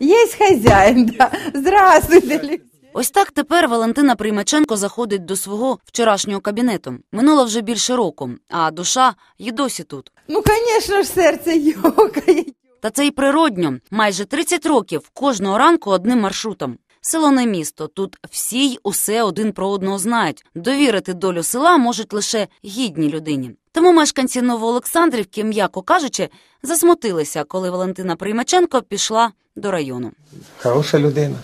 Є хазяїн. Да. Здравствуйте, Ось так тепер Валентина Приймаченко заходить до свого вчорашнього кабінету. Минуло вже більше року, а душа й досі тут. Ну, звісно ж, серце йокає. Та це й природньо. Майже 30 років кожного ранку одним маршрутом. Село не місто. Тут всі й усе один про одного знають. Довірити долю села можуть лише гідні людині. Тому мешканці Новоолександрівки, м'яко кажучи, засмутилися, коли Валентина Приймаченко пішла до району. Хороша людина.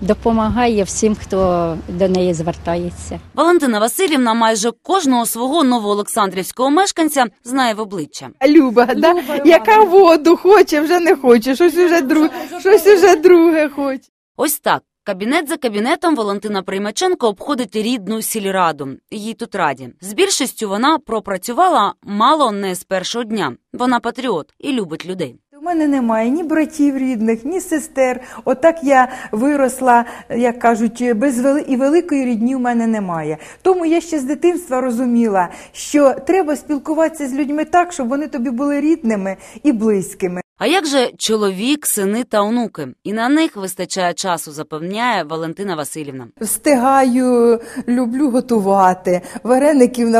Допомагає всім, хто до неї звертається. Валентина Васильівна майже кожного свого новоолександрівського мешканця знає в обличчя. Люба, Люба да? яка воду хоче, вже не хоче. Щось уже друге, щось уже друге хоче. Ось так. Кабінет за кабінетом Валентина Приймаченко обходить рідну сільраду. Їй тут раді. З більшістю вона пропрацювала мало не з першого дня. Вона патріот і любить людей. У мене немає ні братів рідних, ні сестер. Отак я виросла, як кажуть, без вели... і великої рідні у мене немає. Тому я ще з дитинства розуміла, що треба спілкуватися з людьми так, щоб вони тобі були рідними і близькими. А як же чоловік, сини та онуки? І на них вистачає часу, запевняє Валентина Васильівна. Встигаю, люблю готувати. Вареників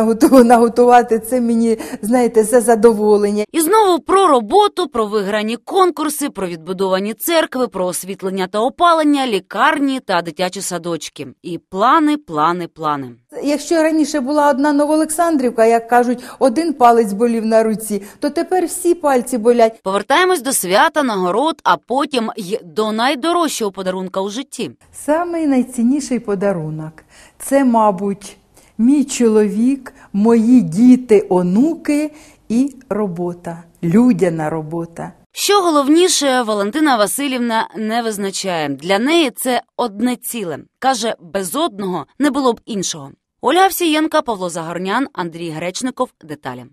наготувати це мені, знаєте, за задоволення. І знову про роботу, про виграні конкурси, про відбудовані церкви, про освітлення та опалення, лікарні та дитячі садочки. І плани, плани, плани. Якщо раніше була одна новоолександрівка, як кажуть, один палець болів на руці, то тепер всі пальці болять. Повертаємо Повернемось до свята, нагород, а потім й до найдорожчого подарунка у житті. Самий найцінніший подарунок це, мабуть, мій чоловік, мої діти, онуки і робота, людяна робота. Що головніше, Валентина Васильівна не визначає для неї це одне ціле. каже без одного не було б іншого. Оля Всієнка, Павло Загарнян, Андрій Гречников. Деталі.